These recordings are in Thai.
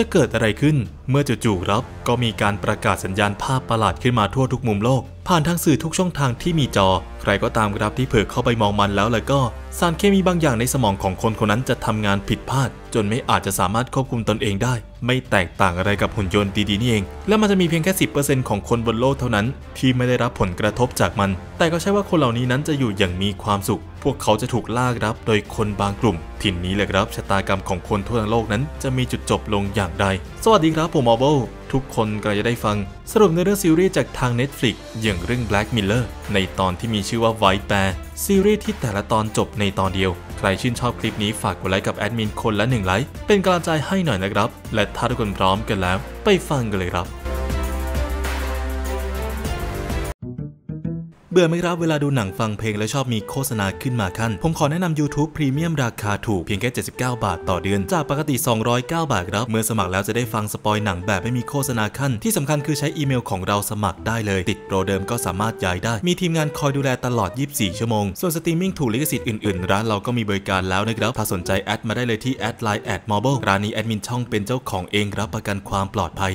จะเกิดอะไรขึ้น เมื่อจู่ๆรับก็มีการประกาศสัญญาณภาพประหลาดขึ้นมาทั่วทุกมุมโลกผ่านทางสื่อทุกช่องทางที่มีจอ ใครก็ตามครับที่เผลอเข้าไปมองมันแล้วแล้วก็ สารเคมีบางอย่างในสมองของคนคนนั้นจะทำงานผิดพลาด จนไม่อาจจะสามารถควบคุมตนเองได้ ไม่แตกต่างอะไรกับหุ่นยนต์ดีๆนี่เองและมันจะมีเพียงแค่ 10%ของคนบนโลกเท่านั้น ที่ไม่ได้รับผลกระทบจากมัน แต่ก็ใช่ว่าคนเหล่านี้นั้นจะอยู่อย่างมีความสุขวกเขาจะถูกลากรับโดยคนบางกลุ่ม ทิ่นนี้แหละครับชะตากรรมของคนทั่วโลกนั้นจะมีจุดจบลงอย่างไรสวัสดีครับผมมอเบิลทุกคนก็จะได้ฟัง สรุปในเรื่องซีรีส์จากทาง Netflix อย่างเรื่อง Black Miller ในตอนที่มีชื่อว่า White Bear ซีรีส์ที่แต่ละตอนจบในตอนเดียว ใครชื่นชอบคลิปนี้ฝากกดไลค์กับแอดมินคนละหนึ่งไลค์เป็นกำลังใจให้หน่อยนะครับ และถ้าทุกคนพร้อมกันแล้ว ไปฟังกันเลยครับบื่อไหมครับเวลาดูหนังฟังเพลงแล้วชอบมีโฆษณาขึ้นมาขั้นผมขอแนะนำ YouTube พรีเมียมราคาถูกเพียงแค่ 79 บาทต่อเดือน จากปกติ 209 บาทครับ เมื่อสมัครแล้วจะได้ฟังสปอยหนังแบบไม่มีโฆษณาขั้นที่สำคัญคือใช้อีเมลของเราสมัครได้เลย ติดโปรเดิมก็สามารถย้ายได้ มีทีมงานคอยดูแลตลอด 24 ชั่วโมง ส่วนสตรีมมิ่งถูกลิขสิทธิ์อื่น ๆ ร้านเราก็มีบริการแล้วนะครับถ้าสนใจแอดมาได้เลยที่แอดไลน์แอดมอร์ร้านนี้แอดมินช่องเป็นเจ้าของเองรับประกันความปลอดภัย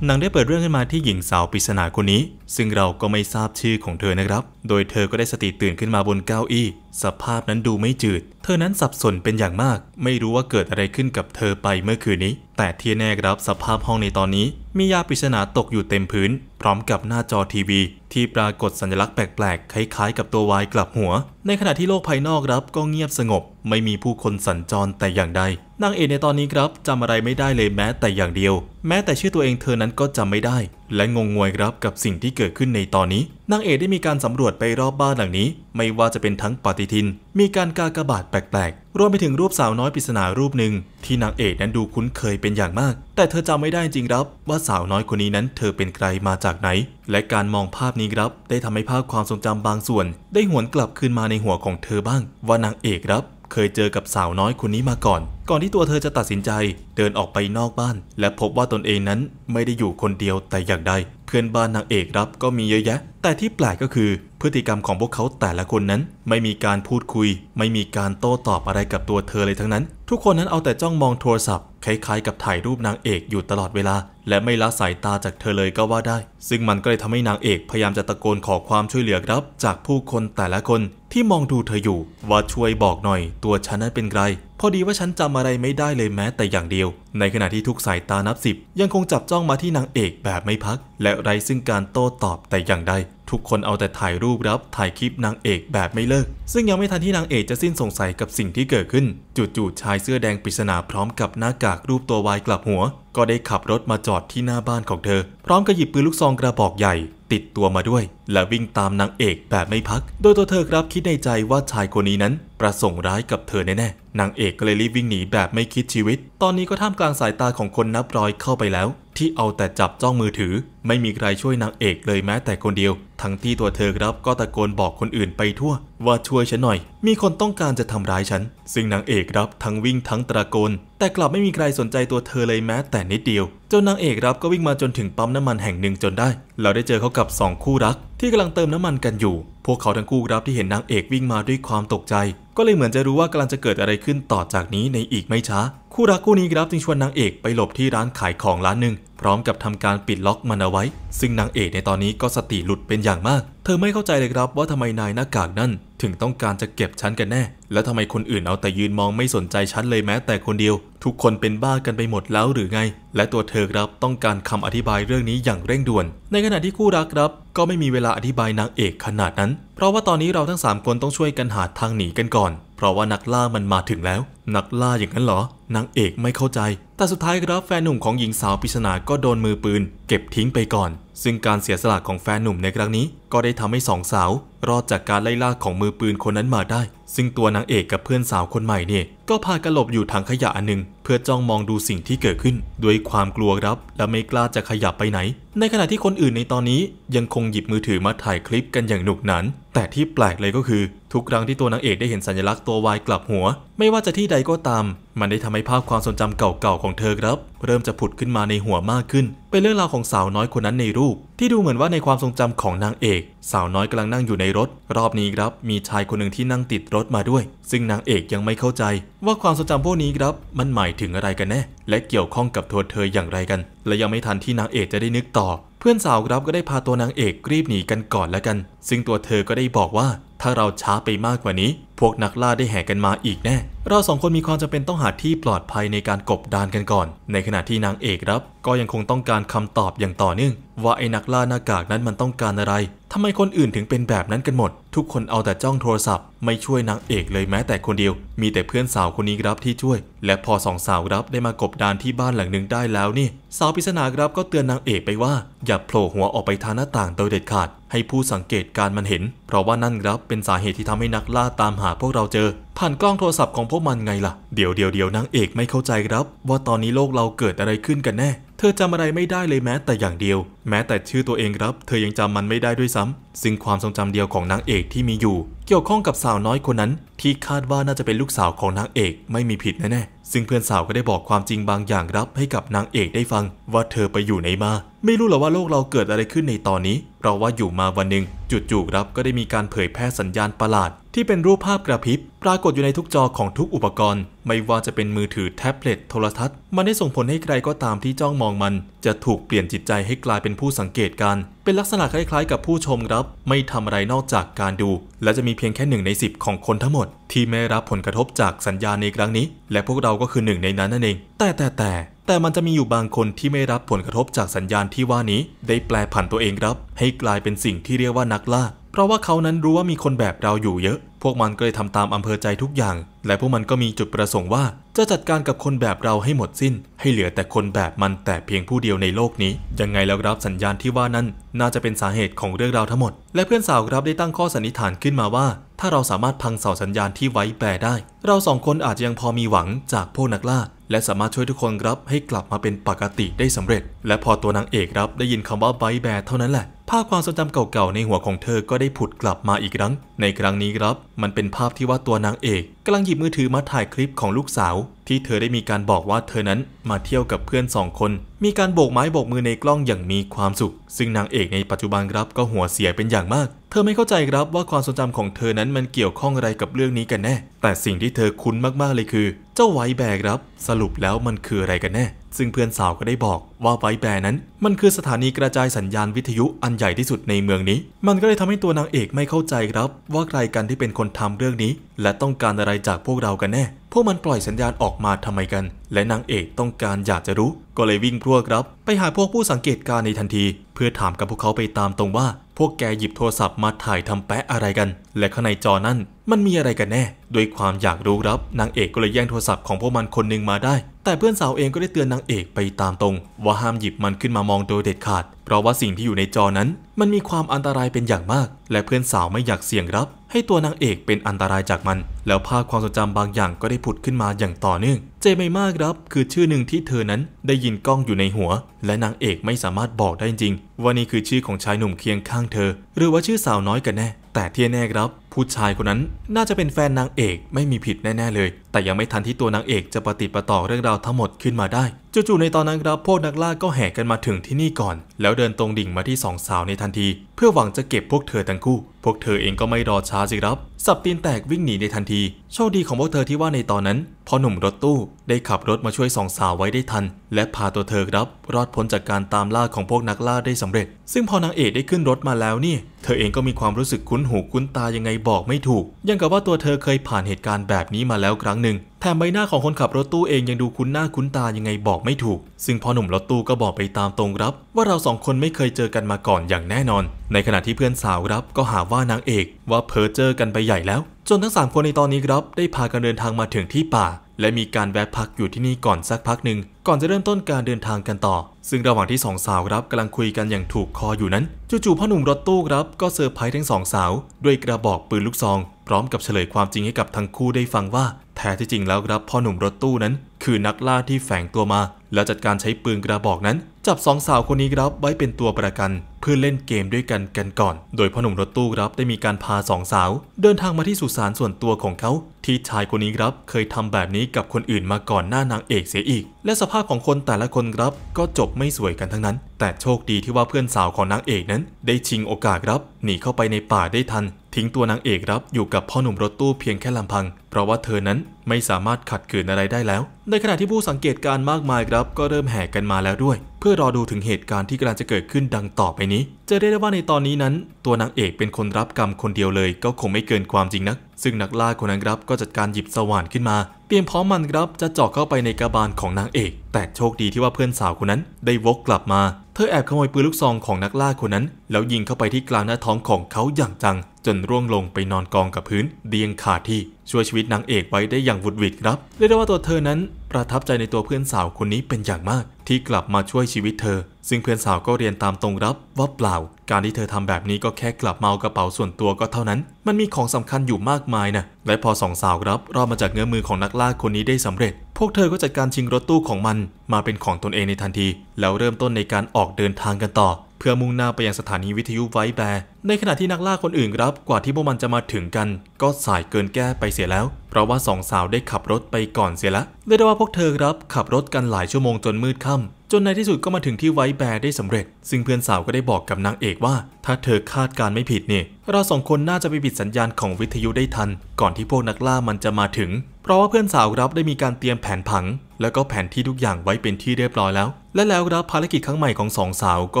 นางได้เปิดเรื่องขึ้นมาที่หญิงสาวปริศนาคนนี้ ซึ่งเราก็ไม่ทราบชื่อของเธอนะครับ โดยเธอก็ได้สติตื่นขึ้นมาบนเก้าอี้ สภาพนั้นดูไม่จืด เธอนั้นสับสนเป็นอย่างมาก ไม่รู้ว่าเกิดอะไรขึ้นกับเธอไปเมื่อคืนนี้ แต่ที่แน่ครับสภาพห้องในตอนนี้มียาปริศนาตกอยู่เต็มพื้น พร้อมกับหน้าจอทีวี ที่ปรากฏสัญลักษณ์แปลก ๆคล้ายๆกับตัววายกลับหัว ในขณะที่โลกภายนอกรับก็เงียบสงบไม่มีผู้คนสัญจรแต่อย่างใดนางเอกในตอนนี้ครับจำอะไรไม่ได้เลยแม้แต่อย่างเดียว แม้แต่ชื่อตัวเองเธอนั้นก็จำไม่ได้ และงงงวยครับกับสิ่งที่เกิดขึ้นในตอนนี้ นางเอกได้มีการสำรวจไปรอบบ้านหลังนี้ ไม่ว่าจะเป็นทั้งปฏิทิน มีการกากบาดแปลกๆ รวมไปถึงรูปสาวน้อยปริศนารูปหนึ่ง ที่นางเอกนั้นดูคุ้นเคยเป็นอย่างมาก แต่เธอจำไม่ได้จริงครับว่าสาวน้อยคนนี้นั้นเธอเป็นใครมาจากไหน และการมองภาพนี้ครับ ได้ทำให้ภาพความทรงจำบางส่วน ได้หวนกลับคืนมาในหัวของเธอบ้าง ว่านางเอกครับเคยเจอกับสาวน้อยคนนี้มาก่อน ก่อนที่ตัวเธอจะตัดสินใจเดินออกไปนอกบ้าน และพบว่าตนเองนั้นไม่ได้อยู่คนเดียวแต่อย่างใดเพื่อนบ้านนางเอกรับก็มีเยอะแยะ แต่ที่แปลกก็คือ พฤติกรรมของพวกเขาแต่ละคนนั้นไม่มีการพูดคุย ไม่มีการโต้ตอบอะไรกับตัวเธอเลยทั้งนั้น ทุกคนนั้นเอาแต่จ้องมองโทรศัพท์คล้ายๆ กับถ่ายรูปนางเอกอยู่ตลอดเวลา และไม่ละสายตาจากเธอเลยก็ว่าได้ ซึ่งมันก็เลยทำให้นางเอก พยายามจะตะโกนขอความช่วยเหลือครับจากผู้คนแต่ละคนที่มองดูเธออยู่ว่าช่วยบอกหน่อยตัวฉันนั้นเป็นใครพอดีว่าฉันจำอะไรไม่ได้เลยแม้แต่อย่างเดียว ในขณะที่ทุกสายตานับสิบยังคงจับจ้องมาที่นางเอกแบบไม่พัก และไร้ซึ่งการโต้ตอบแต่อย่างใด ทุกคนเอาแต่ถ่ายรูปรับถ่ายคลิปนางเอกแบบไม่เลิก ซึ่งยังไม่ทันที่นางเอกจะสิ้นสงสัยกับสิ่งที่เกิดขึ้น จู่ๆชายเสื้อแดงปริศนาพร้อมกับหน้ากากรูปตัววายกลับหัว ก็ได้ขับรถมาจอดที่หน้าบ้านของเธอ พร้อมกับหยิบปืนลูกซองกระบอกใหญ่ติดตัวมาด้วย และวิ่งตามนางเอกแบบไม่พัก โดยตัวเธอครับคิดในใจว่าชายคนนี้นั้นประสงค์ร้ายกับเธอแน่นางเอกก็เลยรีบวิ่งหนีแบบไม่คิดชีวิต ตอนนี้ก็ท่ามกลางสายตาของคนนับร้อยเข้าไปแล้ว ที่เอาแต่จับจ้องมือถือ ไม่มีใครช่วยนางเอกเลยแม้แต่คนเดียว ทั้งที่ตัวเธอครับก็ตะโกนบอกคนอื่นไปทั่ว ว่าช่วยฉันหน่อย มีคนต้องการจะทำร้ายฉันซึ่งนางเอกรับทั้งวิ่งทั้งตะโกน แต่กลับไม่มีใครสนใจตัวเธอเลยแม้แต่นิดเดียวจนนางเอกรับก็วิ่งมาจนถึงปั๊มน้ำมันแห่งหนึ่งจนได้ เราได้เจอเขากับสองคู่รักที่กำลังเติมน้ำมันกันอยู่ พวกเขาทั้งคู่รับที่เห็นนางเอกวิ่งมาด้วยความตกใจ ก็เลยเหมือนจะรู้ว่ากำลังจะเกิดอะไรขึ้นต่อจากนี้ในอีกไม่ช้าคู่รักคู่นี้ครับจึงชวนนางเอกไปหลบที่ร้านขายของร้านหนึ่ง พร้อมกับทำการปิดล็อกมันเอาไว้ ซึ่งนางเอกในตอนนี้ก็สติหลุดเป็นอย่างมาก เธอไม่เข้าใจเลยครับว่าทำไมนายหน้ากากนั่นถึงต้องการจะเก็บฉันกันแน่ แล้วทำไมคนอื่นเอาแต่ยืนมองไม่สนใจฉันเลยแม้ แต่คนเดียว ทุกคนเป็นบ้ากันไปหมดแล้วหรือไง และตัวเธอครับต้องการคำอธิบายเรื่องนี้อย่างเร่งด่วน ในขณะที่คู่รักครับ ก็ไม่มีเวลาอธิบายนางเอกขนาดนั้น เพราะว่าตอนนี้เราทั้ง3คนต้องช่วยกันหาทางหนีกันก่อน เพราะว่านักล่ามันมาถึงแล้ว นักล่าอย่างนั้นเหรอ นางเอกไม่เข้าใจแต่สุดท้ายครับแฟนหนุ่มของหญิงสาวปริศนาก็โดนมือปืนเก็บทิ้งไปก่อน ซึ่งการเสียสละของแฟนหนุ่มในครั้งนี้ก็ได้ทำให้สองสาวรอดจากการไล่ล่าของมือปืนคนนั้นมาได้ ซึ่งตัวนางเอกกับเพื่อนสาวคนใหม่เนี่ยก็พากระหลบอยู่ทางขยะอันหนึ่งเพื่อจ้องมองดูสิ่งที่เกิดขึ้นด้วยความกลัวครับและไม่กล้าจะขยับไปไหน ในขณะที่คนอื่นในตอนนี้ยังคงหยิบมือถือมาถ่ายคลิปกันอย่างหนุกหนันแต่ที่แปลกเลยก็คือทุกครั้งที่ตัวนางเอกได้เห็นสัญลักษณ์ตัววายกลับหัว ไม่ว่าจะที่ใดก็ตาม มันได้ทำให้ภาพความทรงจำเก่าๆของเธอครับ เริ่มจะผุดขึ้นมาในหัวมากขึ้น เป็นเรื่องราวของสาวน้อยคนนั้นในรูป ที่ดูเหมือนว่าในความทรงจำของนางเอก สาวน้อยกำลังนั่งอยู่ในรถ รอบนี้ครับ มีชายคนหนึ่งที่นั่งติดรถมาด้วย ซึ่งนางเอกยังไม่เข้าใจ ว่าความทรงจำพวกนี้ครับมันหมายถึงอะไรกันแน่ และเกี่ยวข้องกับตัวเธออย่างไรกัน และยังไม่ทันที่นางเอกจะได้นึกต่อ เพื่อนสาวครับก็ได้พาตัวนางเอกรีบหนีกันก่อนแล้วกัน ซึ่งตัวเธอก็ได้บอกว่าถ้าเราช้าไปมากกว่านี้พวกนักล่าได้แห่กันมาอีกแน่ เราสองคนมีความจำเป็นต้องหาที่ปลอดภัยในการกบดานกันก่อน ในขณะที่นางเอกรับ ก็ยังคงต้องการคำตอบอย่างต่อเนื่องว่าไอ้นักล่าหน้ากากนั้นมันต้องการอะไรทำไมคนอื่นถึงเป็นแบบนั้นกันหมด ทุกคนเอาแต่จ้องโทรศัพท์ไม่ช่วยนางเอกเลยแม้แต่คนเดียว มีแต่เพื่อนสาวคนนี้รับที่ช่วย และพอสองสาวรับได้มากบดานที่บ้านหลังหนึ่งได้แล้วนี่ สาวปริศนารับก็เตือนนางเอกไปว่าอย่าโผล่หัวออกไปทางหน้าต่างโดยเด็ดขาดให้ผู้สังเกตการมันเห็น เพราะว่านั่นรับเป็นสาเหตุที่ทำให้นักล่าตามหาาพวกเราเจอผ่านกล้องโทรศัพท์ของพวกมันไงล่ะ เดี๋ยวเดี๋ยวเดี๋ยวนางเอกไม่เข้าใจครับ ว่าตอนนี้โลกเราเกิดอะไรขึ้นกันแน่ เธอจำอะไรไม่ได้เลยแม้ แต่อย่างเดียว แม้แต่ชื่อตัวเองครับ เธอยังจำมันไม่ได้ด้วยซ้ำซึ่งความทรงจำเดียวของนางเอกที่มีอยู่ เกี่ยวข้องกับสาวน้อยคนนั้น ที่คาดว่าน่าจะเป็นลูกสาวของนางเอกไม่มีผิดแน่ๆซึ่งเพื่อนสาวก็ได้บอกความจริงบางอย่างรับให้กับนางเอกได้ฟัง ว่าเธอไปอยู่ไหนมาไม่รู้หรอว่าโลกเราเกิดอะไรขึ้นในตอนนี้ราะว่าอยู่มาวันหนึ่งจู่ๆกรับก็ได้มีการเผยแพร่สัญญาณประหลาด ที่เป็นรูปภาพกระพริบปรากฏอยู่ในทุกจอของทุกอุปกรณ์ ไม่ว่าจะเป็นมือถือแท็บเล็ตโทรทัศน์มันได้ส่งผลให้ใครก็ตามที่จ้องมองมัน จะถูกเปลี่ยนจิตใจให้กลายเป็นผู้สังเกตการเป็นลักษณะคล้ายๆกับผู้ชมครับ ไม่ทำอะไรนอกจากการดู และจะมีเพียงแค่หนึ่งใน10ของคนทั้งหมด ที่ไม่รับผลกระทบจากสัญญาณในครั้งนี้ และพวกเราก็คือหนึ่งในนั้นนั่นเอง แต่แต่แต่แต่มันจะมีอยู่บางคนที่ไม่รับผลกระทบจากสัญญาณที่ว่านี้ ได้แปลผันตัวเองครับ ให้กลายเป็นสิ่งที่เรียกว่านักล่า เพราะว่าเขานั้นรู้ว่ามีคนแบบเราอยู่เยอะ พวกมันก็เลยทำตามอำเภอใจทุกอย่าง และพวกมันก็มีจุดประสงค์ว่า จะจัดการกับคนแบบเราให้หมดสิ้น ให้เหลือแต่คนแบบมันแต่เพียงผู้เดียวในโลกนี้ ยังไงแล้วรับสัญญาณที่ว่านั้น น่าจะเป็นสาเหตุของเรื่องราวทั้งหมด และเพื่อนสาวครับได้ตั้งข้อสันนิษฐานขึ้นมาว่า ถ้าเราสามารถพังเสาสัญญาณที่ไว้แปลได้ เราสองคนอาจจะยังพอมีหวังจากพวกนักล่าและสามารถช่วยทุกคนรับให้กลับมาเป็นปกติได้สำเร็จ และพอตัวนางเอกรับได้ยินคำว่าไบแบร์เท่านั้นแหละ ภาพความทรงจำเก่าๆ ในหัวของเธอก็ได้ผุดกลับมาอีกครั้ง ในครั้งนี้ครับ มันเป็นภาพที่ว่าตัวนางเอกกำลังหยิบมือถือมาถ่ายคลิปของลูกสาว ที่เธอได้มีการบอกว่าเธอนั้นมาเที่ยวกับเพื่อนสองคน มีการโบกไม้โบกมือในกล้องอย่างมีความสุข ซึ่งนางเอกในปัจจุบันครับก็หัวเสียเป็นอย่างมาก เธอไม่เข้าใจครับว่าความทรงจำของเธอนั้นมันเกี่ยวข้องอะไรกับเรื่องนี้กันแน่ แต่สิ่งที่เธอคุ้นมากๆเลยคือ เจ้าไวแบกครับ สรุปแล้วมันคืออะไรกันแน่ ซึ่งเพื่อนสาวก็ได้บอกว่าไวแบกนั้น มันคือสถานีกระจายสัญญาณวิทยุอันใหญ่ที่สุดในเมืองนี้ มันก็เลยทำให้ตัวนางเอกไม่เข้าใจครับ ว่าใครกันที่เป็นคนทำเรื่องนี้ และต้องการอะไรจากพวกเรากันแน่ พวกมันปล่อยสัญญาณออกมาทำไมกัน และนางเอกต้องการอยากจะรู้ ก็เลยวิ่งพรวดครับ ไปหาพวกผู้สังเกตการในทันที เพื่อถามกับพวกเขาไปตามตรงว่า พวกแกหยิบโทรศัพท์มาถ่ายทำแปะอะไรกัน และข้างในจอนั้นมันมีอะไรกันแน่ ด้วยความอยากรู้ครับนางเอกก็เลยแย่งโทรศัพท์ของพวกมันคนหนึ่งมาได้แต่เพื่อนสาวเองก็ได้เตือนนางเอกไปตามตรง ว่าห้ามหยิบมันขึ้นมามองโดยเด็ดขาด เพราะว่าสิ่งที่อยู่ในจอนั้นมันมีความอันตรายเป็นอย่างมาก และเพื่อนสาวไม่อยากเสี่ยงรับ ให้ตัวนางเอกเป็นอันตรายจากมัน แล้วภาพความทรงจำบางอย่างก็ได้ผุดขึ้นมาอย่างต่อเนื่องเจไม่มากครับคือชื่อหนึ่งที่เธอนั้นได้ยินกล้องอยู่ในหัว และนางเอกไม่สามารถบอกได้จริงว่านี่คือชื่อของชายหนุ่มเคียงข้างเธอ หรือว่าชื่อสาวน้อยกันแน่แต่ที่แน่ครับผู้ชายคนนั้นน่าจะเป็นแฟนนางเอกไม่มีผิดแน่ๆเลย แต่ยังไม่ทันที่ตัวนางเอกจะปฏิปต่อเรื่องราวทั้งหมดขึ้นมาได้ จู่ๆในตอนนั้นครับพวกนักล่าก็แห่กันมาถึงที่นี่ก่อน แล้วเดินตรงดิ่งมาที่สองสาวในทันที เพื่อหวังจะเก็บพวกเธอทั้งคู่ พวกเธอเองก็ไม่รอช้าสิครับสับตีนแตกวิ่งหนีในทันทีโชคดีของพวกเธอที่ว่าในตอนนั้น พอหนุ่มรถตู้ได้ขับรถมาช่วยสองสาวไว้ได้ทันและพาตัวเธอครับรอดพ้นจากการตามล่าของพวกนักล่าได้สำเร็จ ซึ่งพอนางเอกได้ขึ้นรถมาแล้วนี่ เธอเองก็มีความรู้สึกคุ้นหูคุ้นตายังไงบอกไม่ถูกยังกับว่าตัวเธอเคยผ่านเหตุการณ์แบบนี้มาแล้วครั้งหนึ่งแถมใบหน้าของคนขับรถตู้เองยังดูคุ้นหน้าคุ้นตายังไงบอกไม่ถูก ซึ่งพอหนุ่มรถตู้ก็บอกไปตามตรงรับ ว่าเราสองคนไม่เคยเจอกันมาก่อนอย่างแน่นอน ในขณะที่เพื่อนสาวรับก็หาว่านางเอกว่าเพอเจอกันไปใหญ่แล้ว จนทั้ง 3 คนในตอนนี้ครับได้พากันเดินทางมาถึงที่ป่าและมีการแวะพักอยู่ที่นี่ก่อนสักพักหนึ่ง ก่อนจะเริ่มต้นการเดินทางกันต่อ ซึ่งระหว่างที่สองสาวรับกำลังคุยกันอย่างถูกคออยู่นั้นจู่ๆพ่อหนุ่มรถตู้รับก็เซอร์ไพรส์ทั้งสองสาว ด้วยกระบอกปืนลูกซอง พร้อมกับเฉลยความจริงให้กับทั้งคู่ได้ฟังว่า แท้ที่จริงแล้วรับพ่อหนุ่มรถตู้นั้นคือนักล่าที่แฝงตัวมา และจัดการใช้ปืนกระบอกนั้นจับสองสาวคนนี้รับไว้เป็นตัวประกันพื่อเล่นเกมด้วยกันกันก่อน โดยพ่อหนุ่มรถตู้ครับได้มีการพาสองสาว เดินทางมาที่สุสานส่วนตัวของเขา ที่ชายคนนี้ครับเคยทำแบบนี้กับคนอื่นมาก่อนหน้านางเอกเสียอีก และสภาพของคนแต่ละคนครับก็จบไม่สวยกันทั้งนั้น แต่โชคดีที่ว่าเพื่อนสาวของนางเอกนั้น ได้ชิงโอกาสครับหนีเข้าไปในป่าได้ทัน ทิ้งตัวนางเอกครับอยู่กับพ่อหนุ่มรถตู้เพียงแค่ลำพัง เพราะว่าเธอนั้นไม่สามารถขัดขืนอะไรได้แล้ว ในขณะที่ผู้สังเกตการมากมายครับ ก็เริ่มแห่กันมาแล้วด้วย เพื่อรอดูถึงเหตุการณ์ที่กำลังจะเกิดขึ้นดังต่อไปนี้ี้จะเรียกได้ว่าในตอนนี้นั้น ตัวนางเอกเป็นคนรับกรรมคนเดียวเลยก็คงไม่เกินความจริงนัก ซึ่งนักล่าคนนั้นครับก็จัดการหยิบสว่านขึ้นมา เตรียมพร้อมมันครับจะเจาะเข้าไปในกระบาลของนางเอก แต่โชคดีที่ว่าเพื่อนสาวคนนั้น ได้วกกลับมา เธอแอบขโมยปืนลูกซองของนักล่าคนนั้น แล้วยิงเข้าไปที่กลางหน้าท้องของเขาอย่างจัง จนร่วงลงไปนอนกองกับพื้นเดียงขาดที่ช่วยชีวิตนางเอกไว้ได้อย่างวุดวิดครับเรียกได้ว่าตัวเธอนั้น ประทับใจในตัวเพื่อนสาวคนนี้เป็นอย่างมากที่กลับมาช่วยชีวิตเธอ ซึ่งเพื่อนสาวก็เรียนตามตรงรับว่าเปล่า การที่เธอทำแบบนี้ก็แค่กลับมาเอากระเป๋าส่วนตัวก็เท่านั้น มันมีของสำคัญอยู่มากมายนะและพอสองสาวรับรอดมาจากเงื้อมือของนักล่าคนนี้ได้สำเร็จ พวกเธอก็จัดการชิงรถตู้ของมัน มาเป็นของตนเองในทันที แล้วเริ่มต้นในการออกเดินทางกันต่อเพื่อมุ่งหน้าไปยังสถานีวิทยุไวแบร์ ในขณะที่นักล่าคนอื่นครับกว่าที่พวกมันจะมาถึงกัน ก็สายเกินแก้ไปเสียแล้ว เพราะว่าสองสาวได้ขับรถไปก่อนเสียละเรียกได้ว่าพวกเธอครับขับรถกันหลายชั่วโมงจนมืดค่ำจนในที่สุดก็มาถึงที่ไวท์แบร์ได้สำเร็จ ซึ่งเพื่อนสาวก็ได้บอกกับนางเอกว่า ถ้าเธอคาดการไม่ผิดเนี่ยเราสองคนน่าจะไปบิดสัญญาณของวิทยุได้ทัน ก่อนที่พวกนักล่ามันจะมาถึง เพราะว่าเพื่อนสาวรับได้มีการเตรียมแผนผัง แล้วก็แผนที่ทุกอย่างไว้เป็นที่เรียบร้อยแล้ว และแล้วรับภารกิจครั้งใหม่ของสองสาวก็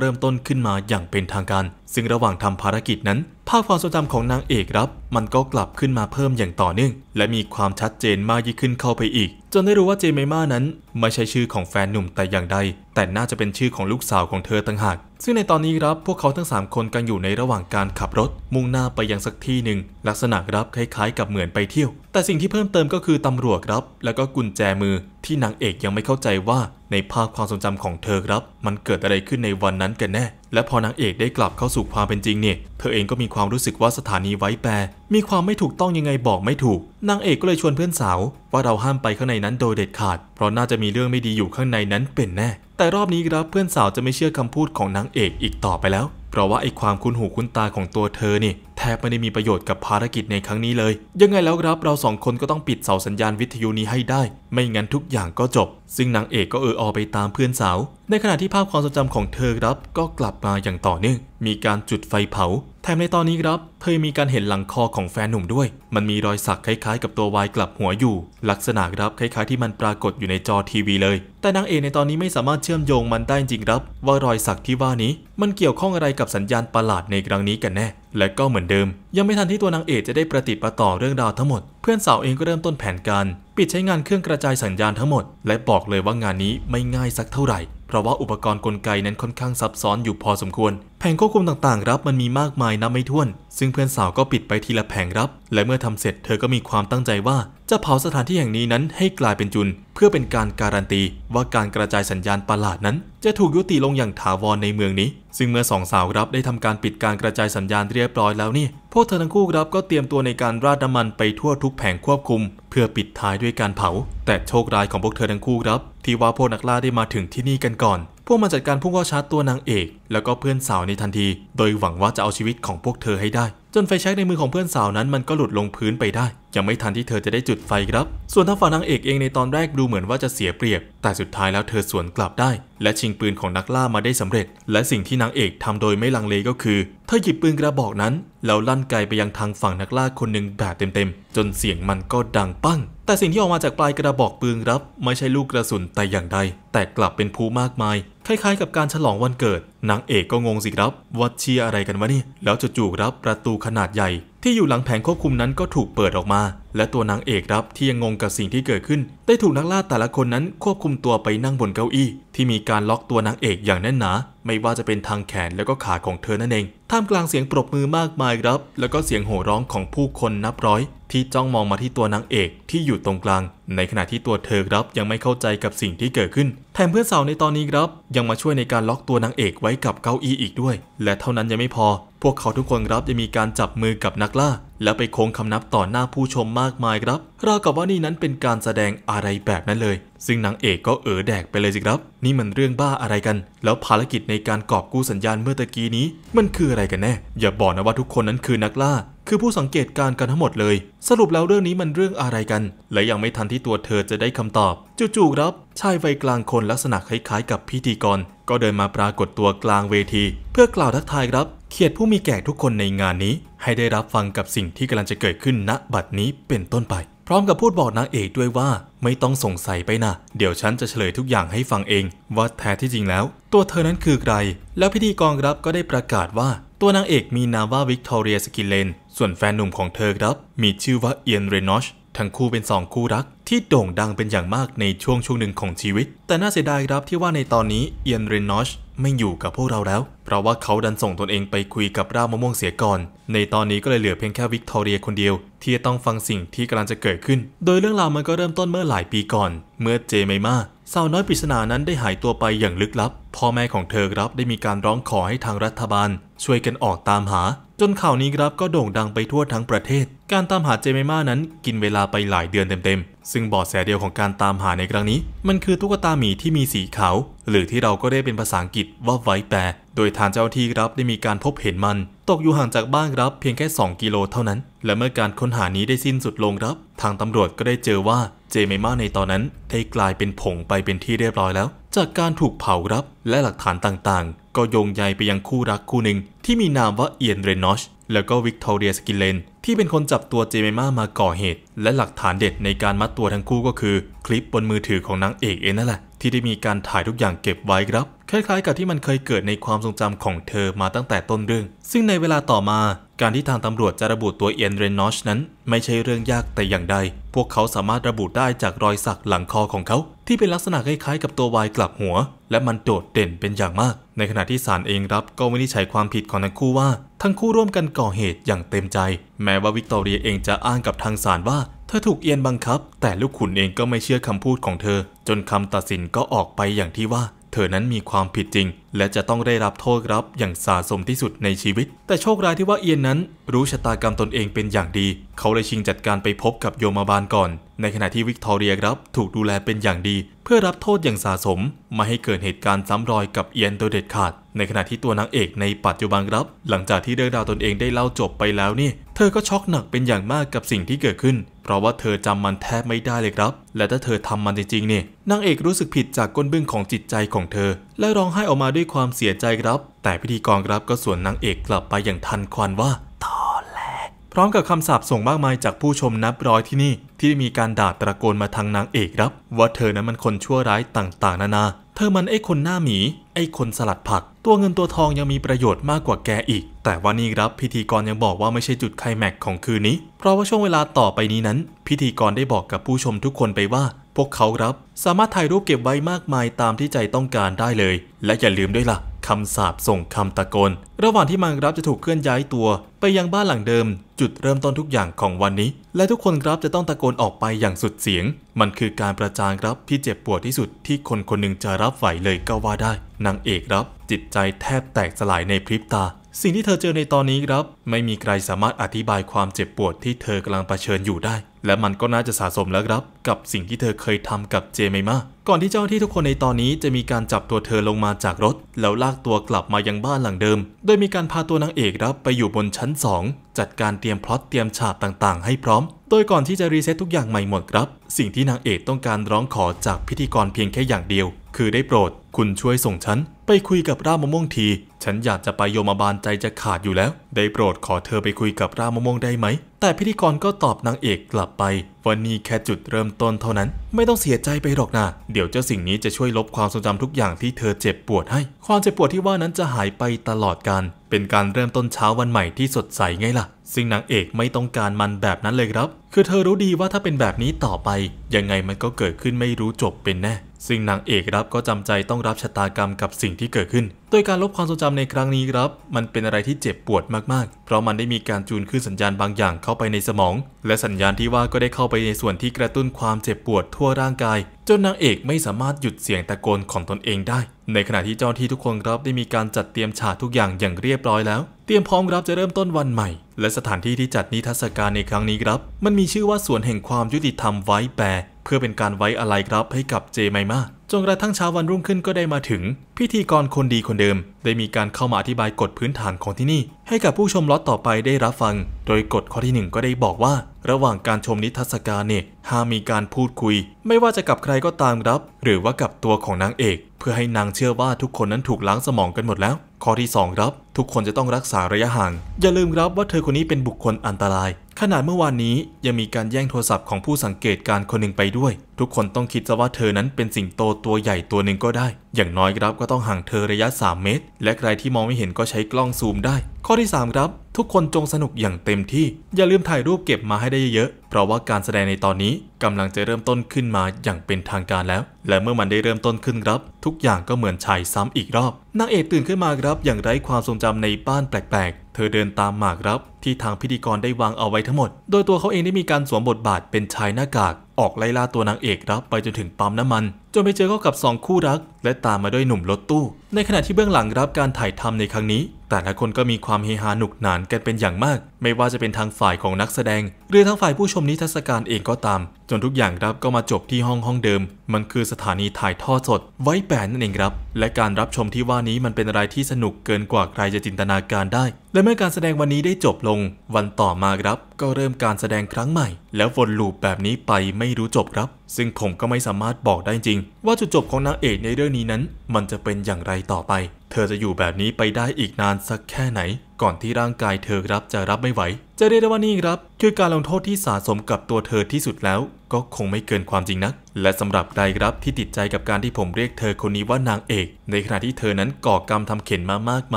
เริ่มต้นขึ้นมาอย่างเป็นทางการซึ่งระหว่างทำภารกิจนั้น ภาพความทรงจำของนางเอกรับมันก็กลับขึ้นมาเพิ่มอย่างต่อเนื่อง และมีความชัดเจนมากยิ่งขึ้นเข้าไปอีก จนได้รู้ว่าเจมิมานั้น ไม่ใช่ชื่อของแฟนหนุ่มแต่อย่างใดแต่น่าจะเป็นชื่อของลูกสาวของเธอต่างหาก ซึ่งในตอนนี้ครับพวกเขาทั้ง 3 คนกำลังอยู่ในระหว่างการขับรถ มุ่งหน้าไปยังสักที่หนึ่ง ลักษณะครับคล้ายๆกับเหมือนไปเที่ยว แต่สิ่งที่เพิ่มเติมก็คือตำรวจครับแล้วก็กุญแจมือ ที่นางเอกยังไม่เข้าใจว่าในภาพความทรงจำของเธอครับ มันเกิดอะไรขึ้นในวันนั้นกันแน่และพอนางเอกได้กลับเข้าสู่ความเป็นจริงเนี่ยเธอเองก็มีความรู้สึกว่าสถานีไว้แปรมีความไม่ถูกต้องยังไงบอกไม่ถูกนางเอกก็เลยชวนเพื่อนสาวว่าเราห้ามไปข้างในนั้นโดยเด็ดขาด เพราะน่าจะมีเรื่องไม่ดีอยู่ข้างในนั้นเป็นแน่ แต่รอบนี้ครับเพื่อนสาวจะไม่เชื่อคำพูดของนางเอกอีกต่อไปแล้ว เพราะว่าไอ้ความคุ้นหูคุ้นตาของตัวเธอนี่แทบไม่ได้มีประโยชน์กับภารกิจในครั้งนี้เลย ยังไงแล้วครับเราสองคนก็ต้องปิดเสาสัญญาณวิทยุนี้ให้ได้ ไม่งั้นทุกอย่างก็จบ ซึ่งนางเอกก็เออออไปตามเพื่อนสาว ในขณะที่ภาพความทรงจำของเธอครับก็กลับมาอย่างต่อเนื่อง มีการจุดไฟเผา แถมในตอนนี้ครับเธอมีการเห็นหลังคอของแฟนหนุ่มด้วย มันมีรอยสักคล้าย ๆ กับตัววายกลับหัวอยู่ ลักษณะครับคล้ายๆที่มันปรากฏอยู่ในจอทีวีเลย แต่นางเอกในตอนนี้ไม่สามารถเชื่อมโยงมันได้จริงครับ ว่ารอยสักที่ว่านี้ มันเกี่ยวข้องอะไรกับสัญญาณประหลาดในครั้งนี้กันแน่และก็เหมือนเดิม ยังไม่ทันที่ตัวนางเอกจะได้ประติดประต่อเรื่องราวทั้งหมด เพื่อนสาวเองก็เริ่มต้นแผนการ ปิดใช้งานเครื่องกระจายสัญญาณทั้งหมด และบอกเลยว่างานนี้ไม่ง่ายสักเท่าไหร่เพราะว่าอุปกรณ์กลไกนั้นค่อนข้างซับซ้อนอยู่พอสมควร แผงควบคุมต่างๆ รับมันมีมากมายนับไม่ถ้วน ซึ่งเพื่อนสาวก็ปิดไปทีละแผงรับ และเมื่อทำเสร็จเธอก็มีความตั้งใจว่าจะเผาสถานที่แห่งนี้นั้นให้กลายเป็นจุนเพื่อเป็นการการันตีว่าการกระจายสัญญาณประหลาดนั้นจะถูกยุติลงอย่างถาวรในเมืองนี้ ซึ่งเมื่อสองสาวรับได้ทำการปิดการกระจายสัญญาณเรียบร้อยแล้วนี่ พวกเธอทั้งคู่รับก็เตรียมตัวในการราดน้ำมันไปทั่วทุกแผงควบคุมเพื่อปิดท้ายด้วยการเผา แต่โชคร้ายของพวกเธอทั้งคู่รับที่ว่าพวกนักล่าได้มาถึงที่นี่กันก่อน พวกมันจัดการพุ่งเข้าชาร์จตัวนางเอก แล้วก็เพื่อนสาวในทันที โดยหวังว่าจะเอาชีวิตของพวกเธอให้ได้ จนไฟแช็กในมือของเพื่อนสาวนั้นมันก็หลุดลงพื้นไปได้ยังไม่ทันที่เธอจะได้จุดไฟครับ ส่วนทางฝั่งนางเอกเองในตอนแรกดูเหมือนว่าจะเสียเปรียบ แต่สุดท้ายแล้วเธอสวนกลับได้ และชิงปืนของนักล่ามาได้สำเร็จ และสิ่งที่นางเอกทำโดยไม่ลังเลก็คือ เธอหยิบปืนกระบอกนั้นแล้วลั่นไกไปยังทางฝั่งนักล่าคนหนึ่งแบบเต็มๆ จนเสียงมันก็ดังปั้ง แต่สิ่งที่ออกมาจากปลายกระบอกปืนครับ ไม่ใช่ลูกกระสุนแต่อย่างใด แต่กลับเป็นผู้มากมาย คล้าย ๆ กับการฉลองวันเกิด นางเอกก็งงสิครับ วัดเชียอะไรกันวะนี่ แล้วจู่ๆครับประตูขนาดใหญ่ที่อยู่หลังแผงควบคุมนั้นก็ถูกเปิดออกมา และตัวนางเอกรับที่ยังงงกับสิ่งที่เกิดขึ้น ได้ถูกนักล่าแต่ละคนนั้นควบคุมตัวไปนั่งบนเก้าอี้ที่มีการล็อกตัวนางเอกอย่างแน่นหนา ไม่ว่าจะเป็นทางแขนแล้วก็ขาของเธอนั่นเองท่ามกลางเสียงปรบมือมากมายครับ แล้วก็เสียงโห่ร้องของผู้คนนับร้อยที่จ้องมองมาที่ตัวนางเอกที่อยู่ตรงกลางในขณะที่ตัวเธอครับยังไม่เข้าใจกับสิ่งที่เกิดขึ้นแถมเพื่อนสาวในตอนนี้ครับ ยังมาช่วยในการล็อกตัวนางเอกไว้กับเก้าอี้อีกด้วย และเท่านั้นยังไม่พอพวกเขาทุกคนครับจะมีการจับมือกับนักล่า และไปโค้งคำนับต่อหน้าผู้ชมมากมายครับ ราวกับว่านี่นั้นเป็นการแสดงอะไรแบบนั้นเลย ซึ่งนางเอกก็เอ๋อแดกไปเลยสิครับ นี่มันเรื่องบ้าอะไรกัน แล้วภารกิจในการกอบกู้สัญญาณเมื่อตะกี้นี้ มันคืออะไรกันแน่อย่าบอกนะว่าทุกคนนั้นคือนักล่าคือผู้สังเกตการกันทั้งหมดเลย สรุปแล้วเรื่องนี้มันเรื่องอะไรกัน และยังไม่ทันที่ตัวเธอจะได้คำตอบ จู่ๆครับชายวัยกลางคนลักษณะคล้ายๆ กับพิธีกรก็เดินมาปรากฏตัวกลางเวที เพื่อกล่าวทักทายครับเขียดผู้มีแก่ทุกคนในงานนี้ให้ได้รับฟังกับสิ่งที่กำลังจะเกิดขึ้นณบัดนี้เป็นต้นไป พร้อมกับพูดบอกนางเอกด้วยว่า ไม่ต้องสงสัยไปนะเดี๋ยวฉันจะเฉลยทุกอย่างให้ฟังเองว่าแท้ที่จริงแล้ว ตัวเธอนั้นคือใครแล้วพิธีกรรับก็ได้ประกาศว่าตัวนางเอกมีนามว่าวิกตอเรียสกิเลน ส่วนแฟนหนุ่มของเธอครับมีชื่อว่าเอียนเรนอชทั้งคู่เป็นสองคู่รักที่โด่งดังเป็นอย่างมากในช่วงช่วงหนึ่งของชีวิต แต่น่าเสียดายครับที่ว่าในตอนนี้เอียนเรนนอชไม่อยู่กับพวกเราแล้ว เพราะว่าเขาดันส่งตนเองไปคุยกับรามะม่วงเสียก่อน ในตอนนี้ก็เลยเหลือเพียงแค่วิกตอเรียคนเดียว ที่จะต้องฟังสิ่งที่กำลังจะเกิดขึ้น โดยเรื่องราวมันก็เริ่มต้นเมื่อหลายปีก่อน เมื่อเจเมมาสาวน้อยปริศนานั้นได้หายตัวไปอย่างลึกลับ พ่อแม่ของเธอครับได้มีการร้องขอให้ทางรัฐบาล ช่วยกันออกตามหาจนข่าวนี้ครับก็โด่งดังไปทั่วทั้งประเทศ การตามหาเจมิม่านั้นกินเวลาไปหลายเดือนเต็ม ๆ ซึ่งบอดแสเดียวของการตามหาในครั้งนี้ มันคือตุ๊กตาหมีที่มีสีขาว หรือที่เราก็ได้เป็นภาษาอังกฤษว่าไวแปรโดยทางเจ้าที่ครับได้มีการพบเห็นมัน ตกอยู่ห่างจากบ้านครับเพียงแค่ 2 กิโลเท่านั้น และเมื่อการค้นหานี้ได้สิ้นสุดลงครับ ทางตำรวจก็ได้เจอว่าเจเมมาในตอนนั้นได้กลายเป็นผงไปเป็นที่เรียบร้อยแล้ว จากการถูกเผารับและหลักฐานต่างๆ ก็โยงใยไปยังคู่รักคู่หนึ่งที่มีนามว่าเอียนเรนนอชแล้วก็วิกตอเรียสกิเลนที่เป็นคนจับตัวเจเมม่ามาก่อเหตุ และหลักฐานเด็ดในการมัดตัวทั้งคู่ก็คือคลิปบนมือถือของนางเอกเองนั่นแหละ ที่ได้มีการถ่ายทุกอย่างเก็บไว้ครับ คล้ายๆ กับที่มันเคยเกิดในความทรงจำของเธอมาตั้งแต่ต้นเรื่อง ซึ่งในเวลาต่อมาการที่ทางตำรวจจะระบุตัวเอ็นเรนนอชนั้น ไม่ใช่เรื่องยากแต่อย่างใด พวกเขาสามารถระบุได้จากรอยสักหลังคอของเขา ที่เป็นลักษณะคล้ายๆกับตัววายกลับหัว และมันโดดเด่นเป็นอย่างมาก ในขณะที่ศาลเองรับก็วินิจฉัยความผิดของทั้งคู่ว่าทั้งคู่ร่วมกันก่อเหตุอย่างเต็มใจ แม้ว่าวิกตอเรียเองจะอ้างกับทางศาลว่าเธอถูกเอียนบังคับ แต่ลูกขุนเองก็ไม่เชื่อคำพูดของเธอ จนคำตัดสินก็ออกไปอย่างที่ว่า เธอนั้นมีความผิดจริงและจะต้องได้รับโทษรับอย่างสาสมที่สุดในชีวิต แต่โชคร้ายที่ว่าเอียนนั้น รู้ชะตากรรมตนเองเป็นอย่างดี เขาเลยชิงจัดการไปพบกับโยมาบาลก่อน ในขณะที่วิกตอเรียรับถูกดูแลเป็นอย่างดี เพื่อรับโทษอย่างสาสมไม่ให้เกิดเหตุการณ์ซ้ำรอยกับเอียนโดยเด็ดขาด ในขณะที่ตัวนางเอกในปัจจุบันรับ หลังจากที่เรื่องราวตนเองได้เล่าจบไปแล้วนี่ เธอก็ช็อกหนักเป็นอย่างมากกับสิ่งที่เกิดขึ้น เพราะว่าเธอจำมันแทบไม่ได้เลยครับ และถ้าเธอทำมันจริงๆเนี่ยนางเอกรู้สึกผิดจากก้นบึ้งของจิตใจของเธอและร้องไห้ออกมาด้วยความเสียใจครับ แต่พิธีกรครับก็สวนนางเอกกลับไปอย่างทันควันว่าตอแรลพร้อมกับคำสาปส่งมากมายจากผู้ชมนับร้อยที่นี่ ที่มีการด่าตะโกนมาทางนางเอกครับ ว่าเธอนั้นมันคนชั่วร้ายต่าง ๆนานาเธอมันไอ้คนหน้าหมี ไอ้คนสลัดผัก ตัวเงินตัวทองยังมีประโยชน์มากกว่าแกอีก แต่ว่านี่ครับพิธีกรยังบอกว่าไม่ใช่จุดไคลแม็กของคืนนี้ เพราะว่าช่วงเวลาต่อไปนี้นั้น พิธีกรได้บอกกับผู้ชมทุกคนไปว่าพวกเขาครับ สามารถถ่ายรูปเก็บไว้มากมายตามที่ใจต้องการได้เลย และอย่าลืมด้วยละ่ะคำสาบส่งคำตะโกนระหว่างที่มังรับจะถูกเคลื่อนย้ายตัว ไปยังบ้านหลังเดิม จุดเริ่มต้นทุกอย่างของวันนี้ และทุกคนครับจะต้องตะโกนออกไปอย่างสุดเสียง มันคือการประจานครับที่เจ็บปวดที่สุด ที่คนคนหนึ่งจะรับไหวเลยก็ว่าได้นางเอกครับ จิตใจแทบแตกสลายในพริบตา สิ่งที่เธอเจอในตอนนี้ครับ ไม่มีใครสามารถอธิบายความเจ็บปวดที่เธอกำลังเผชิญอยู่ได้และมันก็น่าจะสะสมแล้วครับ กับสิ่งที่เธอเคยทำกับเจไมมาก่อนที่เจ้าที่ทุกคนในตอนนี้จะมีการจับตัวเธอลงมาจากรถ แล้วลากตัวกลับมายังบ้านหลังเดิม โดยมีการพาตัวนางเอกรับไปอยู่บนชั้น 2 จัดการเตรียมพล็อตเตรียมฉากต่าง ๆ ให้พร้อม โดยก่อนที่จะรีเซ็ตทุกอย่างใหม่หมดครับ สิ่งที่นางเอกต้องการร้องขอจากพิธีกรเพียงแค่อย่างเดียว คือได้โปรด คุณช่วยส่งฉันไปคุยกับราามะม่วงทีฉันอยากจะไปโยมาบาลใจจะขาดอยู่แล้ว ได้โปรดขอเธอไปคุยกับรามมงได้ไหม แต่พิธีกรก็ตอบนางเอกกลับไป วันนี้แค่จุดเริ่มต้นเท่านั้น ไม่ต้องเสียใจไปหรอกนะเดี๋ยวเจ้าสิ่งนี้จะช่วยลบความทรงจำทุกอย่างที่เธอเจ็บปวด ให้ ความเจ็บปวดที่ว่านั้นจะหายไปตลอดการ เป็นการเริ่มต้นเช้าวันใหม่ที่สดใสไงล่ะซึ่งนางเอกไม่ต้องการมันแบบนั้นเลยครับ คือเธอรู้ดีว่าถ้าเป็นแบบนี้ต่อไป ยังไงมันก็เกิดขึ้นไม่รู้จบเป็นแน่ซึ่งนางเอกรับก็จำใจต้องรับชะตากรรมกับสิ่งที่เกิดขึ้นโดยการลบความทรงจำในครั้งนี้ครับ มันเป็นอะไรที่เจ็บปวดมากๆเพราะมันได้มีการจูนขึ้นสัญญาณบางอย่างเข้าไปในสมอง และสัญญาณที่ว่าก็ได้เข้าไปในส่วนที่กระตุ้นความเจ็บปวดทั่วร่างกาย จนนางเอกไม่สามารถหยุดเสียงตะโกนของตนเองได้ ในขณะที่เจ้าที่ทุกคนครับได้มีการจัดเตรียมฉากทุกอย่างอย่างเรียบร้อยแล้วเตรียมพร้อมรับจะเริ่มต้นวันใหม่ และสถานที่ที่จัดนิทรรศการในครั้งนี้ครับ มันมีชื่อว่าสวนแห่งความยุติธรรมไว้แปรเพื่อเป็นการไว้อะไรครับให้กับเจไมมาจนกระทั่งเช้าวันรุ่งขึ้นก็ได้มาถึง พิธีกรคนดีคนเดิม ได้มีการเข้ามาอธิบายกฎพื้นฐานของที่นี่ ให้กับผู้ชมล็อตต่อไปได้รับฟัง โดยกฎข้อที่1ก็ได้บอกว่าระหว่างการชมนิทรรศการเนี่ยห้ามมีการพูดคุย ไม่ว่าจะกับใครก็ตามรับ หรือว่ากับตัวของนางเอก เพื่อให้นางเชื่อว่าทุกคนนั้นถูกล้างสมองกันหมดแล้ว ข้อที่2ครับ ทุกคนจะต้องรักษาระยะห่าง อย่าลืมรับว่าเธอคนนี้เป็นบุคคลอันตราย ขนาดเมื่อวานนี้ยังมีการแย่งโทรศัพท์ของผู้สังเกตการคนหนึ่งไปด้วยทุกคนต้องคิดซะว่าเธอนั้นเป็นสิ่งโตตัวใหญ่ตัวหนึ่งก็ได้ อย่างน้อยครับก็ต้องห่างเธอระยะ 3 เมตร และใครที่มองไม่เห็นก็ใช้กล้องซูมได้ ข้อที่ 3 ครับทุกคนจงสนุกอย่างเต็มที่ อย่าลืมถ่ายรูปเก็บมาให้ได้เยอะๆ เพราะว่าการแสดงในตอนนี้กำลังจะเริ่มต้นขึ้นมาอย่างเป็นทางการแล้ว และเมื่อมันได้เริ่มต้นขึ้นครับ ทุกอย่างก็เหมือนฉายซ้ำอีกรอบ นางเอกตื่นขึ้นมาครับอย่างไร้ความทรงจำในบ้านแปลกๆ เธอเดินตามหมากรับ ที่ทางพิธีกรได้วางเอาไว้ทั้งหมด โดยตัวเขาเองได้มีการสวมบทบาทเป็นชายหน้ากากออกไล่ล่าตัวนางเอกรับไปจนถึงปั๊มน้ำมันจนไปเจอเข้ากับสองคู่รัก และตามมาด้วยหนุ่มรถตู้ ในขณะที่เบื้องหลังรับการถ่ายทำในครั้งนี้ แต่ละคนก็มีความเฮฮาหนุกหนานกันเป็นอย่างมาก ไม่ว่าจะเป็นทางฝ่ายของนักแสดง หรือทางฝ่ายผู้ชมนิทรรศการเองก็ตาม จนทุกอย่างรับก็มาจบที่ห้องห้องเดิม มันคือสถานีถ่ายทอดสด ไว้แปนนั่นเองครับ และการรับชมที่ว่านี้มันเป็นอะไรที่สนุกเกินกว่าใครจะจินตนาการได้ และเมื่อการแสดงวันนี้ได้จบลงวันต่อมาครับ ก็เริ่มการแสดงครั้งใหม่ แล้ววนลูปแบบนี้ไปไม่รู้จบครับซึ่งผมก็ไม่สามารถบอกได้จริง ว่าจุดจบของนางเอกในเรื่องนี้นั้น มันจะเป็นอย่างไรต่อไปเธอจะอยู่แบบนี้ไปได้อีกนานสักแค่ไหน ก่อนที่ร่างกายเธอรับจะรับไม่ไหว จะเรียกได้ว่านี่ครับคือการลงโทษที่สะสมกับตัวเธอที่สุดแล้ว ก็คงไม่เกินความจริงนัก และสำหรับใครครับที่ติดใจกับการที่ผมเรียกเธอคนนี้ว่านางเอก ในขณะที่เธอนั้นก่อกรรมทำเข็นมามากม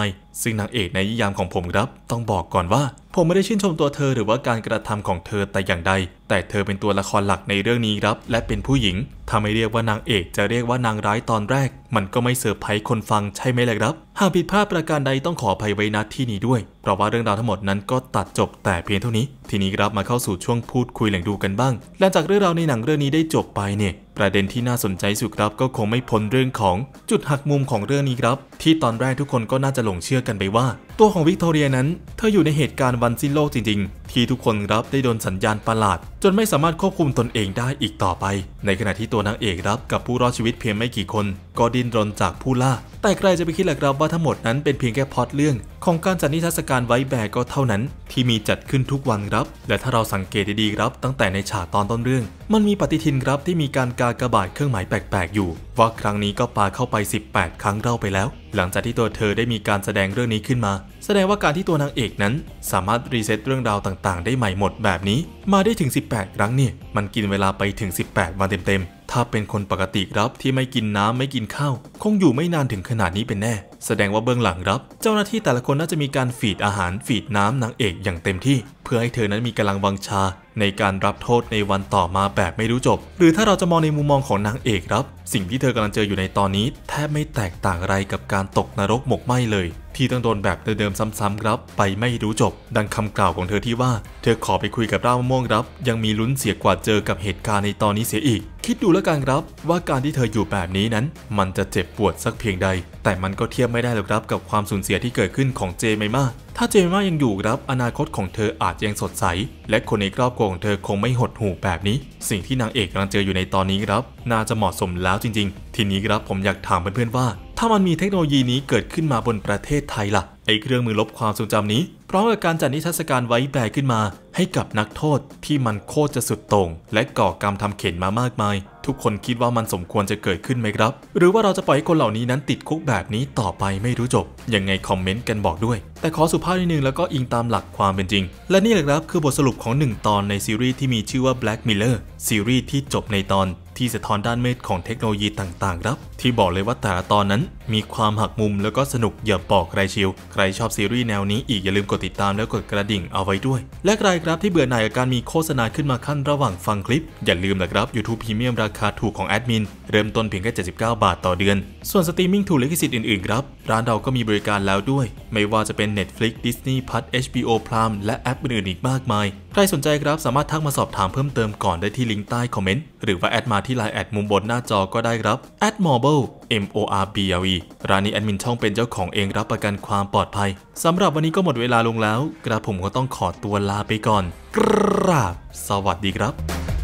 ายซึ่งนางเอกในนิยามของผมครับ ต้องบอกก่อนว่า ผมไม่ได้ชื่นชมตัวเธอหรือว่าการกระทำของเธอแต่อย่างใด แต่เธอเป็นตัวละครหลักในเรื่องนี้ครับ และเป็นผู้หญิงถ้าไม่เรียกว่านางเอกจะเรียกว่านางร้ายตอนแรก มันก็ไม่เสิร์ไพ่คนฟังใช่ไหมล่ะครับหากผิดพลาดประการใดต้องขออภัยไว้ณที่นี้ด้วยเพราะว่าเรื่องราวทั้งหมดนั้นก็ตัดจบแต่เพียงเท่านี้ ทีนี้ครับมาเข้าสู่ช่วงพูดคุยแหล่งดูกันบ้าง หลังจากเรื่องราวในหนังเรื่องนี้ได้จบไปเนี่ยประเด็นที่น่าสนใจสุดครับก็คงไม่พ้นเรื่องของจุดหักมุมของเรื่องนี้ครับ ที่ตอนแรกทุกคนก็น่าจะหลงเชื่อกันไปว่า ตัวของวิกตอเรียนั้นเธออยู่ในเหตุการณ์วันสิ้นโลกจริงๆ ที่ทุกคนรับได้โดนสัญญาณประหลาด จนไม่สามารถควบคุมตนเองได้อีกต่อไป ในขณะที่ตัวนางเอกรับ กับผู้รอดชีวิตเพียงไม่กี่คน ก็ดิ้นรนจากผู้ล่า แต่ใครจะไปคิดล่ะครับว่าทั้งหมดนั้นเป็นเพียงแค่พอดเรื่อง ของการจัดนิทรรศการไว้แบกก็เท่านั้น ที่มีจัดขึ้นทุกวันครับและถ้าเราสังเกตดีๆครับ ตั้งแต่ในฉากตอนต้นเรื่องมันมีปฏิทินครับที่มีการกากระบาดเครื่องหมายแปลกๆอยู่ ว่าครั้งนี้ก็ปาเข้าไป 18 ครั้งเล่าไปแล้ว หลังจากที่ตัวเธอได้มีการแสดงเรื่องนี้ขึ้นมา แสดงว่าการที่ตัวนางเอกนั้น สามารถรีเซ็ตเรื่องราวต่างๆ ได้ใหม่หมดแบบนี้ มาได้ถึง 18 ครั้งเนี่ย มันกินเวลาไปถึง 18 วันเต็มๆ ถ้าเป็นคนปกติครับที่ไม่กินน้ำไม่กินข้าว คงอยู่ไม่นานถึงขนาดนี้เป็นแน่แสดงว่าเบื้องหลังครับ เจ้าหน้าที่แต่ละคนน่าจะมีการฟีดอาหารฟีดน้ำนางเอกอย่างเต็มที่ เพื่อให้เธอนั้นมีกำลังวังชา ในการรับโทษในวันต่อมาแบบไม่รู้จบ หรือถ้าเราจะมองในมุมมองของนางเอกครับ สิ่งที่เธอกำลังเจออยู่ในตอนนี้แทบไม่แตกต่างอะไรกับการตกนรกหมกไหมเลยที่ต้องโดนแบบเดิมๆซ้ำๆครับไปไม่รู้จบ ดังคำกล่าวของเธอที่ว่า เธอขอไปคุยกับร่ามม่วงครับ ยังมีลุ้นเสียกว่าเจอกับเหตุการณ์ในตอนนี้เสียอีก คิดดูแล้วกันครับว่าการที่เธออยู่แบบนี้นั้น มันจะเจ็บปวดสักเพียงใด แต่มันก็เทียบไม่ได้หรอกครับกับความสูญเสียที่เกิดขึ้นของเจมมาถ้าเจมมายังอยู่ครับอนาคตของเธออาจยังสดใสและคนในครอบครัวของเธอคงไม่หดหู่แบบนี้ สิ่งที่นางเอกกำลังเจออยู่ในตอนนี้ครับ น่าจะเหมาะสมแล้วจริงๆ ทีนี้ครับผมอยากถามเพื่อนๆว่าถ้ามันมีเทคโนโลยีนี้เกิดขึ้นมาบนประเทศไทยละ่ะไอเครื่องมือลบความทรงจำนี้พร้อมกับการจัดนิทรรศการไว้แบขึ้นมา ให้กับนักโทษที่มันโคตรจะสุดโต่งและก่อกรรมทำเข็นมามากมาย ทุกคนคิดว่ามันสมควรจะเกิดขึ้นไหมครับ หรือว่าเราจะปล่อยคนเหล่านี้นั้นติดคุกแบบนี้ต่อไปไม่รู้จบยังไงคอมเมนต์กันบอกด้วย แต่ขอสุภาพนิดนึงแล้วก็อิงตามหลักความเป็นจริง และนี่แหละครับคือบทสรุปของ 1 ตอนในซีรีส์ที่มีชื่อว่า Black Miller ซีรีส์ที่จบในตอนที่สะท้อนด้านมืดของเทคโนโลยีต่างๆ ครับ ที่บอกเลยว่าแต่ละตอนนั้น มีความหักมุมแล้วก็สนุกอย่าบอกใครชิว ใครชอบซีรีส์แนวนี้อีกอย่าลืมกดติดตามแล้วกดกระดิ่งเอาไว้ด้วย และใครครับที่เบื่อหน่ายกับการมีโฆษณาขึ้นมาขั้นระหว่างฟังคลิป อย่าลืมนะครับ YouTube Premium ราคาถูกของแอดมินเริ่มต้นเพียงแค่ 79 บาทต่อเดือน ส่วนสตรีมมิ่งถูกลิขสิทธิ์อื่นๆ ครับร้านเราก็มีบริการแล้วด้วย ไม่ว่าจะเป็น Netflix Disney Plus HBO Prime และแอปอื่นๆอีกมากมายใครสนใจครับสามารถทักมาสอบถามเพิ่มเติมก่อนได้ที่ลิงก์ใต้คอมเมนต์ หรือว่าแอดมาที่ไลน์แอดมุมบนหน้าจอก็ได้ครับแอด m o b i l e M O R B L E ร้านนี้แอดมินช่องเป็นเจ้าของเองรับประกันความปลอดภัย สำหรับวันนี้ก็หมดเวลาลงแล้วกระผมก็ต้องขอตัวลาไปก่อน กราบสวัสดีครับ